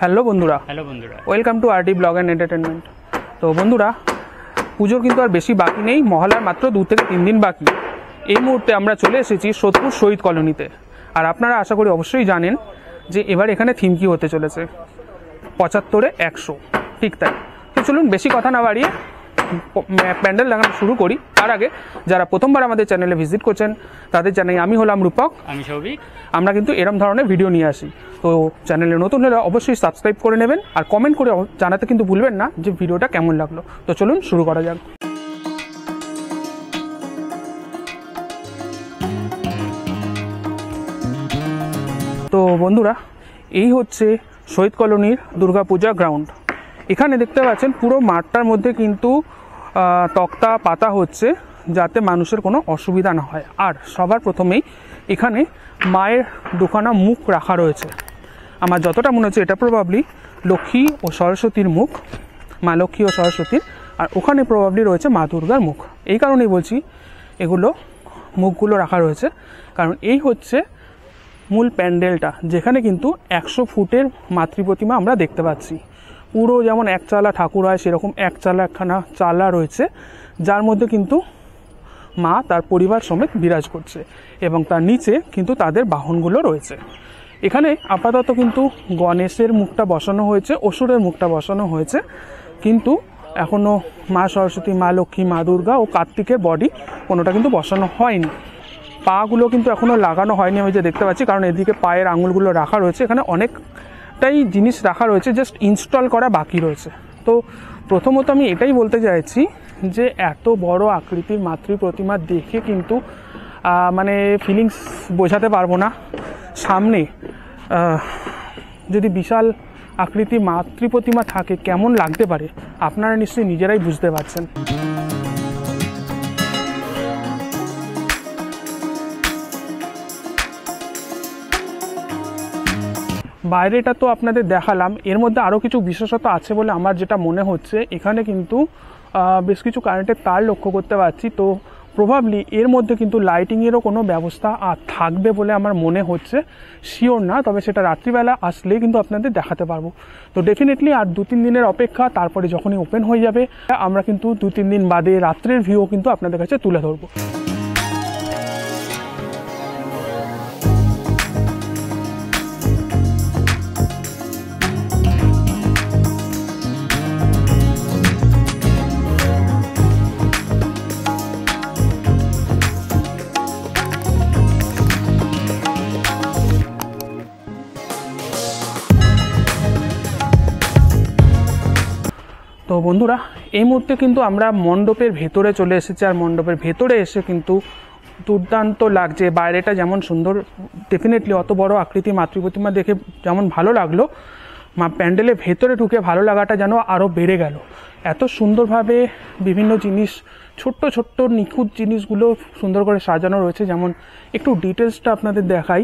Hello বন্ধুরা hello বন্ধুরা welcome to RD blog and entertainment তো বন্ধুরা পুজোর কিন্তু আর বেশি বাকি নেই মহলার মাত্র দু থেকে তিন দিন বাকি এই মুহূর্তে আমরা চলে এসেছি সোদপুর শহীদ কলোনিতে আর আপনারা আশা করি অবশ্যই জানেন যে এবার এখানে থিম কি হতে চলেছে পঁচাত্তরে একশো ঠিক তাই তো চলুন বেশি কথা না বাড়িয়ে প্যান্ডেল লাগানো শুরু করি তার আগে যারা প্রথমবার আমাদের চ্যানেলে ভিজিট করছেন তাদের জানাই আমি হলাম রূপক আমি সৌভিক আমরা কিন্তু এরম ধরনের ভিডিও নিয়ে আসি তো চ্যানেলে নতুন হলে অবশ্যই সাবস্ক্রাইব করে নেবেন আর কমেন্ট করে জানাতে কিন্তু ভুলবেন না যে ভিডিওটা কেমন লাগলো তো চলুন শুরু করা যাক তো বন্ধুরা এই হচ্ছে শহীদ কলোনির দুর্গাপূজা গ্রাউন্ড এখানে দেখতে পাচ্ছেন পুরো মাঠটার মধ্যে কিন্তু তক্তা পাতা হচ্ছে যাতে মানুষের কোনো অসুবিধা না হয় আর সবার প্রথমেই এখানে মায়ের দুখানা মুখ রাখা রয়েছে আমার যতটা মনে হচ্ছে এটা প্রভাবলি লক্ষ্মী ও সরস্বতীর মুখ মা লক্ষ্মী ও সরস্বতীর আর ওখানে প্রভাবলি রয়েছে মা দুর্গার মুখ এই কারণেই বলছি এগুলো মুখগুলো রাখা রয়েছে কারণ এই হচ্ছে মূল প্যান্ডেলটা যেখানে কিন্তু একশো ফুটের মাতৃপ্রতিমা আমরা দেখতে পাচ্ছি পুরো যেমন এক চালা ঠাকুর হয় সেরকম এক চালা একখানা চালা রয়েছে যার মধ্যে কিন্তু মা তার পরিবার সমেত বিরাজ করছে এবং তার নিচে কিন্তু তাদের বাহনগুলো রয়েছে এখানে আপাতত কিন্তু গণেশের মুখটা বসানো হয়েছে অসুরের মুখটা বসানো হয়েছে কিন্তু এখনও মা সরস্বতী মা লক্ষ্মী মা দুর্গা ও কার্তিকের বডি কোনোটা কিন্তু বসানো হয়নি পাগুলো কিন্তু এখনও লাগানো হয়নি আমি যে দেখতে পাচ্ছি কারণ এদিকে পায়ের আঙুলগুলো রাখা রয়েছে এখানে অনেক একটাই জিনিস রাখা রয়েছে জাস্ট ইনস্টল করা বাকি রয়েছে তো প্রথমত আমি এটাই বলতে চাইছি যে এত বড় আকৃতির মাতৃ প্রতিমা দেখে কিন্তু মানে ফিলিংস বোঝাতে পারবো না সামনে যদি বিশাল আকৃতি মাতৃ প্রতিমা থাকে কেমন লাগতে পারে আপনারা নিশ্চয়ই নিজেরাই বুঝতে পারছেন বাইরেটা তো আপনাদের দেখালাম এর মধ্যে আরও কিছু বিশেষত আছে বলে আমার যেটা মনে হচ্ছে এখানে কিন্তু বেশ কিছু কারেন্টের তার লক্ষ্য করতে পারছি তো প্রভাবলি এর মধ্যে কিন্তু লাইটিংয়েরও কোনো ব্যবস্থা আর থাকবে বলে আমার মনে হচ্ছে শিওর না তবে সেটা রাত্রিবেলা আসলে কিন্তু আপনাদের দেখাতে পারবো তো ডেফিনেটলি আর দু তিন দিনের অপেক্ষা তারপরে যখনই ওপেন হয়ে যাবে আমরা কিন্তু দু তিন দিন বাদে রাত্রের ভিউ কিন্তু আপনাদের কাছে তুলে ধরবো তো বন্ধুরা এই মুহূর্তে কিন্তু আমরা মণ্ডপের ভেতরে চলে এসেছি আর মণ্ডপের ভেতরে এসে কিন্তু দুর্দান্ত লাগছে বাইরেটা যেমন সুন্দর ডেফিনেটলি অত বড় আকৃতি মাতৃপ্রতিমা দেখে যেমন ভালো লাগলো মা প্যান্ডেলের ভেতরে ঢুকে ভালো লাগাটা যেন আরও বেড়ে গেল এত সুন্দরভাবে বিভিন্ন জিনিস ছোট্ট ছোট্ট নিখুঁত জিনিসগুলো সুন্দর করে সাজানো রয়েছে যেমন একটু ডিটেলসটা আপনাদের দেখাই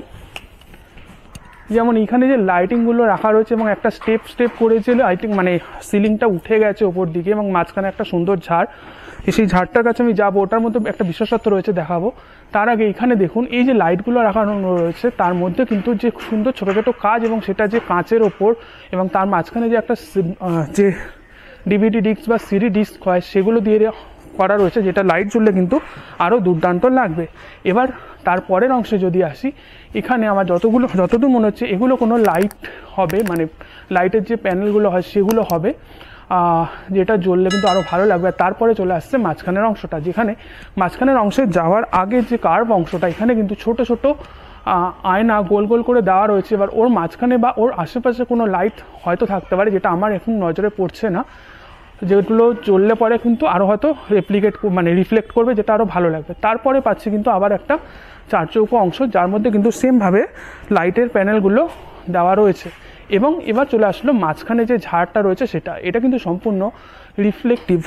যেমন এখানে যে লাইটিংগুলো রাখা রয়েছে এবং একটা স্টেপ স্টেপ করেছে লাইটিং মানে সিলিংটা উঠে গেছে ওপর দিকে এবং মাঝখানে একটা সুন্দর ঝাড় সেই ঝাড়টার কাছে আমি যাবো ওটার মধ্যে একটা বিশেষত্ব রয়েছে দেখাবো তার আগে এখানে দেখুন এই যে লাইটগুলো রাখানো রয়েছে তার মধ্যে কিন্তু যে সুন্দর ছোটো ছোটো কাজ এবং সেটা যে কাঁচের ওপর এবং তার মাঝখানে যে একটা যে ডিভিডি ডিস্ক বা সিডি ডিস্ক হয় সেগুলো দিয়ে করা রয়েছে যেটা লাইট জ্বললে কিন্তু আরও দুর্দান্ত লাগবে এবার তার পরের অংশে যদি আসি এখানে আমার যতগুলো যতদূর মনে হচ্ছে এগুলো কোনো লাইট হবে মানে লাইটের যে প্যানেলগুলো হয় সেগুলো হবে যেটা জ্বললে কিন্তু আরও ভালো লাগবে আর তারপরে চলে আসছে মাঝখানের অংশটা যেখানে মাঝখানের অংশে যাওয়ার আগে যে কার্ভ অংশটা এখানে কিন্তু ছোট ছোট আয়না গোল গোল করে দেওয়া রয়েছে এবার ওর মাঝখানে বা ওর আশেপাশে কোনো লাইট হয়তো থাকতে পারে যেটা আমার এখন নজরে পড়ছে না যেগুলো চললে পরে কিন্তু আরও হয়তো রেপ্লিকেট মানে রিফ্লেক্ট করবে যেটা আরও ভালো লাগবে তারপরে পাচ্ছি কিন্তু আবার একটা চৌকো অংশ যার মধ্যে কিন্তু সেমভাবে লাইটের প্যানেলগুলো দেওয়া রয়েছে এবং এবার চলে আসলো মাঝখানে যে ঝাড়টা রয়েছে সেটা এটা কিন্তু সম্পূর্ণ রিফ্লেকটিভ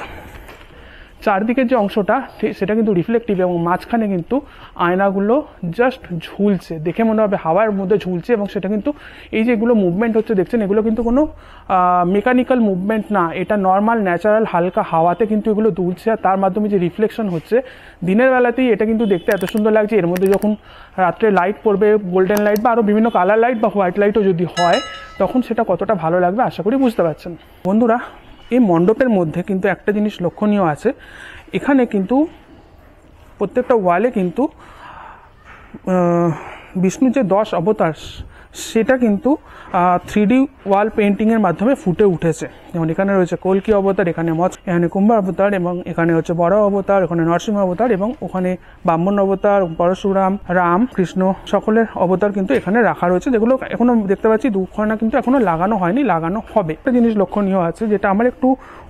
চারদিকের যে অংশটা সেটা কিন্তু রিফ্লেকটিভ এবং মাঝখানে কিন্তু আয়নাগুলো জাস্ট ঝুলছে দেখে মনে হবে হাওয়ার মধ্যে ঝুলছে এবং সেটা কিন্তু এই যে এগুলো মুভমেন্ট হচ্ছে দেখছেন এগুলো কিন্তু কোনো মেকানিক্যাল মুভমেন্ট না এটা নর্মাল ন্যাচারাল হালকা হাওয়াতে কিন্তু এগুলো দুলছে আর তার মাধ্যমে যে রিফ্লেকশন হচ্ছে দিনের বেলাতেই এটা কিন্তু দেখতে এত সুন্দর লাগছে এর মধ্যে যখন রাত্রে লাইট পড়বে গোল্ডেন লাইট বা আরও বিভিন্ন কালার লাইট বা হোয়াইট লাইটও যদি হয় তখন সেটা কতটা ভালো লাগবে আশা করি বুঝতে পারছেন বন্ধুরা এই মণ্ডপের মধ্যে কিন্তু একটা জিনিস লক্ষণীয় আছে এখানে কিন্তু প্রত্যেকটা ওয়ালে কিন্তু বিষ্ণুর যে দশ অবতার সেটা কিন্তু থ্রি ডি ওয়াল পেন্টিংয়ের মাধ্যমে ফুটে উঠেছে যেমন এখানে রয়েছে কলকি অবতার এখানে মৎস এখানে কুম্ভ অবতার এবং এখানে হচ্ছে বড় অবতার ওখানে নরসিংহ অবতার এবং ওখানে ব্রাহ্মণ অবতার পরশুরাম রাম কৃষ্ণ সকলের অবতার কিন্তু এখানে রাখা রয়েছে যেগুলো এখনো দেখতে পাচ্ছি দুখানা কিন্তু এখনো লাগানো হয়নি লাগানো হবে একটা জিনিস লক্ষণীয় আছে যেটা আমার একটু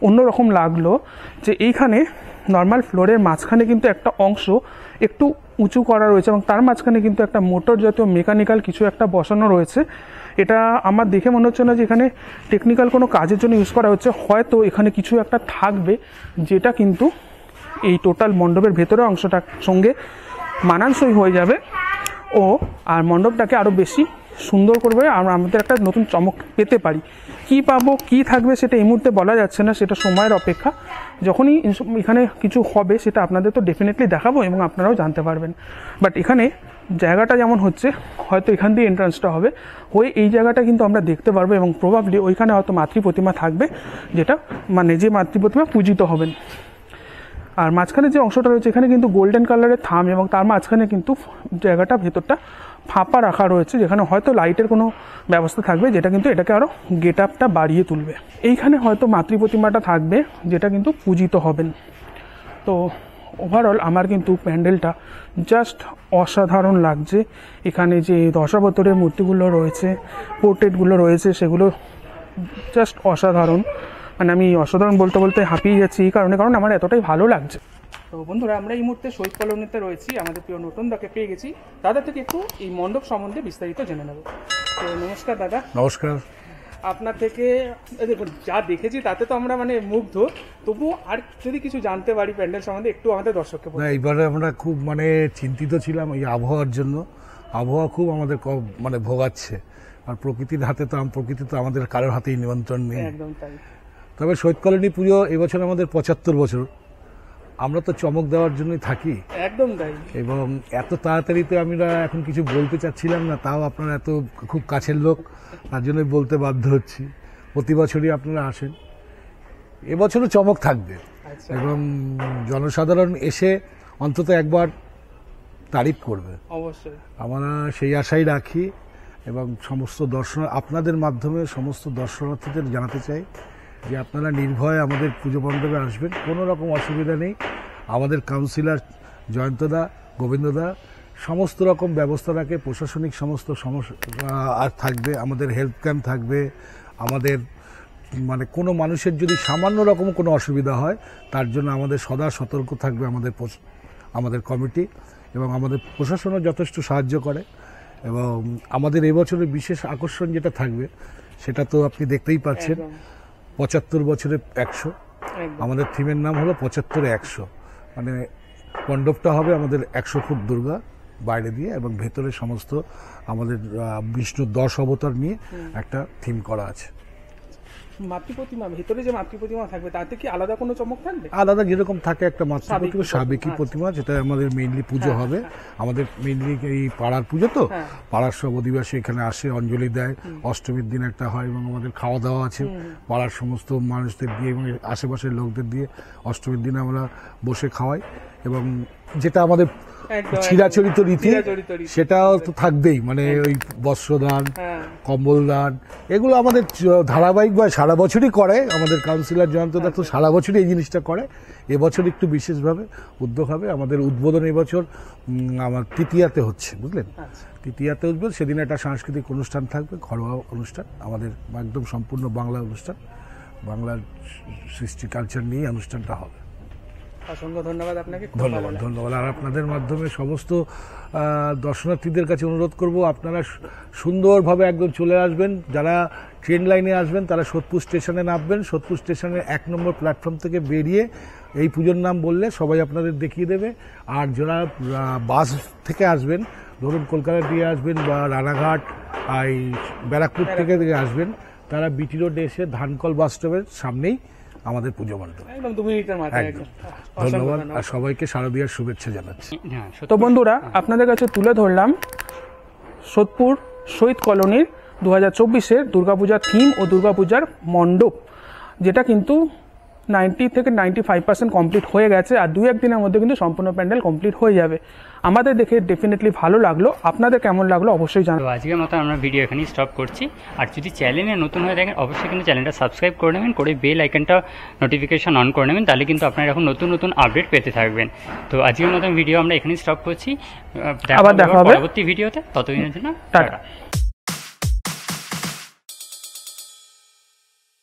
অন্যরকম লাগলো যে এইখানে নর্মাল ফ্লোরের মাঝখানে কিন্তু একটা অংশ একটু উঁচু করা রয়েছে এবং তার মাঝখানে কিন্তু একটা মোটর জাতীয় মেকানিক্যাল কিছু একটা বসানো রয়েছে এটা আমার দেখে মনে হচ্ছে না যে এখানে টেকনিক্যাল কোনো কাজের জন্য ইউজ করা হচ্ছে হয়তো এখানে কিছু একটা থাকবে যেটা কিন্তু এই টোটাল মণ্ডপের ভেতরের অংশটার সঙ্গে মানানসই হয়ে যাবে ও আর মণ্ডপটাকে আরও বেশি সুন্দর করবে আমরা আমাদের একটা নতুন চমক পেতে পারি কি পাবো কি থাকবে সেটা এই মুহূর্তে বলা যাচ্ছে না সেটা সময়ের অপেক্ষা যখনই এখানে কিছু হবে সেটা আপনাদের তো ডেফিনেটলি দেখাবো এবং আপনারাও জানতে পারবেন বাট এখানে জায়গাটা যেমন হচ্ছে হয়তো এখান দিয়ে এন্ট্রান্সটা হবে ওই এই জায়গাটা কিন্তু আমরা দেখতে পারবো এবং প্রভাবলি ওইখানে হয়তো মাতৃ প্রতিমা থাকবে যেটা মানে যে মাতৃ প্রতিমা পূজিত হবেন আর মাঝখানে যে অংশটা রয়েছে এখানে কিন্তু গোল্ডেন কালারের থাম এবং তার মাঝখানে কিন্তু জায়গাটা ভেতরটা ফাঁপা রাখা রয়েছে যেখানে হয়তো লাইটের কোনো ব্যবস্থা থাকবে যেটা কিন্তু এটাকে আরও গেট আপটা বাড়িয়ে তুলবে এইখানে হয়তো মাতৃ প্রতিমাটা থাকবে যেটা কিন্তু পূজিত হবেন তো ওভারঅল আমার কিন্তু প্যান্ডেলটা জাস্ট অসাধারণ লাগছে এখানে যে দশাবতরের মূর্তিগুলো রয়েছে পোর্ট্রেটগুলো রয়েছে সেগুলো জাস্ট অসাধারণ মানে আমি অসাধারণ বলতে বলতে হাঁপিয়ে যাচ্ছি এই কারণে কারণ আমার এতটাই ভালো লাগছে তো বন্ধুরা আমরা এই মুহূর্তে শহীদ কলোনিতে রয়েছি আমাদের প্রিয় নতুন দাকে পেয়ে গেছি দাদা থেকে একটু এই মণ্ডপ সম্বন্ধে বিস্তারিত জেনে নেব তো নমস্কার দাদা নমস্কার আপনার থেকে দেখুন যা দেখেছি তাতে তো আমরা মানে মুগ্ধ তবুও আর যদি কিছু জানতে পারি প্যান্ডেল সম্বন্ধে একটু আমাদের দর্শককে না এইবারে আমরা খুব মানে চিন্তিত ছিলাম এই আবহাওয়ার জন্য আবহাওয়া খুব আমাদের মানে ভোগাচ্ছে আর প্রকৃতির হাতে তো প্রকৃতি তো আমাদের কারোর হাতেই নিমন্ত্রণ নেই একদম তাই তবে শহীদ কলোনি পুজো এবছর আমাদের পঁচাত্তর বছর আমরা তো চমক দেওয়ার জন্যই থাকি একদম তাই এবং এত তাড়াতাড়িতে আমরা এখন কিছু বলতে চাচ্ছিলাম না তাও আপনারা এত খুব কাছের লোক তার জন্য বলতে বাধ্য হচ্ছি প্রতি বছরই আপনারা আসেন এবছরও চমক থাকবে আচ্ছা। এবং জনসাধারণ এসে অন্তত একবার তারিফ করবে অবশ্যই আমরা সেই আশাই রাখি এবং সমস্ত দর্শন আপনাদের মাধ্যমে সমস্ত দর্শনার্থীদের জানাতে চাই যে আপনারা নির্ভয়ে আমাদের পুজো মণ্ডপে আসবেন কোনো রকম অসুবিধা নেই আমাদের কাউন্সিলার জয়ন্তদা গোবিন্দদা সমস্ত রকম ব্যবস্থা রাখে প্রশাসনিক সমস্ত সমস্যা আর থাকবে আমাদের হেলথ ক্যাম্প থাকবে আমাদের মানে কোনো মানুষের যদি সামান্য রকম কোনো অসুবিধা হয় তার জন্য আমাদের সদা সতর্ক থাকবে আমাদের আমাদের কমিটি এবং আমাদের প্রশাসনও যথেষ্ট সাহায্য করে এবং আমাদের এবছরের বিশেষ আকর্ষণ যেটা থাকবে সেটা তো আপনি দেখতেই পাচ্ছেন পঁচাত্তর বছরে একশো আমাদের থিমের নাম হলো পঁচাত্তরে একশো মানে মণ্ডপটা হবে আমাদের একশো ফুট দুর্গা বাইরে দিয়ে এবং ভেতরে সমস্ত আমাদের বিষ্ণু দশ অবতার নিয়ে একটা থিম করা আছে মাতৃপ্রতিমা ভিতরে যে মাতৃপ্রতিমা থাকবে তাতে কি আলাদা কোনো চমক থাকবে আলাদা যেরকম থাকে একটা মাতৃপ্রতিমা সাবেকি প্রতিমা আচ্ছা। যেটা আমাদের মেইনলি হ্যাঁ, পুজো হ্যাঁ, হবে হ্যাঁ। আমাদের মেইনলি এই পাড়ার পুজো তো পাড়ার সব অধিবাসী এখানে আসে অঞ্জলি দেয় অষ্টমীর দিন একটা হয় এবং আমাদের খাওয়া দাওয়া আছে পাড়ার সমস্ত মানুষদের দিয়ে এবং আশেপাশের লোকদের দিয়ে অষ্টমীর দিন আমরা বসে খাওয়াই এবং যেটা আমাদের চিরাচরিত রীতি সেটাও তো থাকবেই মানে হ্যাঁ। ওই বস্ত্রদান হ্যাঁ। কম্বলদান এগুলো আমাদের ধারাবাহিক বা সারা বছরই করে আমাদের কাউন্সিলর জয়ন্তদা তো সারা বছরই এই জিনিসটা করে এবছর একটু বিশেষভাবে উদ্যোগ হবে আমাদের উদ্বোধন এবছর আমার তৃতীয়াতে হচ্ছে বুঝলেন আচ্ছা। তৃতীয়াতে উদ্বোধন সেদিন একটা সাংস্কৃতিক অনুষ্ঠান থাকবে ঘরোয়া অনুষ্ঠান আমাদের একদম সম্পূর্ণ বাংলা অনুষ্ঠান বাংলার সৃষ্টি কালচার নিয়ে অনুষ্ঠানটা হবে ধন্যবাদ আপনাকে ধন্যবাদ ধন্যবাদ আর আপনাদের মাধ্যমে সমস্ত দর্শনার্থীদের কাছে অনুরোধ করব আপনারা সুন্দরভাবে একদম চলে আসবেন যারা ট্রেন লাইনে আসবেন তারা সোদপুর স্টেশনে নামবেন সোদপুর স্টেশনের এক নম্বর প্ল্যাটফর্ম থেকে বেরিয়ে এই পুজোর নাম বললে সবাই আপনাদের দেখিয়ে দেবে আর যারা বাস থেকে আসবেন ধরুন কলকাতা দিয়ে আসবেন বা রানাঘাট এই ব্যারাকপুর থেকে আসবেন তারা বিটি রোড এসে ধানকল বাস স্টপের সামনেই আমাদের পুজো ধন্যবাদ আর সবাইকে শারদীয়ার শুভেচ্ছা জানাচ্ছি হ্যাঁ, তো বন্ধুরা আপনাদের কাছে তুলে ধরলাম সোদপুর শহীদ কলোনির দু হাজার চব্বিশের দুর্গাপূজার থিম ও দুর্গাপূজার মণ্ডপ যেটা কিন্তু নাইনটি থেকে নাইনটি ফাইভ পার্সেন্ট কমপ্লিট হয়ে গেছে আর দু একদিনের মধ্যে কিন্তু সম্পূর্ণ প্যান্ডেল কমপ্লিট হয়ে যাবে আমাদের দেখে ডেফিনেটলি ভালো লাগলো আপনাদের কেমন লাগলো অবশ্যই জানাবো আজকের মতো আমরা ভিডিও এখানেই স্টপ করছি আর যদি চ্যানেলে নতুন হয়ে থাকেন অবশ্যই কিন্তু চ্যানেলটা সাবস্ক্রাইব করে নেবেন করে বেল আইকনটা নোটিফিকেশন অন করে নেবেন তাহলে কিন্তু আপনারা এখন নতুন নতুন আপডেট পেতে থাকবেন তো আজকের মতন ভিডিও আমরা এখানেই স্টপ করছি আবার দেখা হবে পরবর্তী ভিডিওতে ততদিনের জন্য টাটা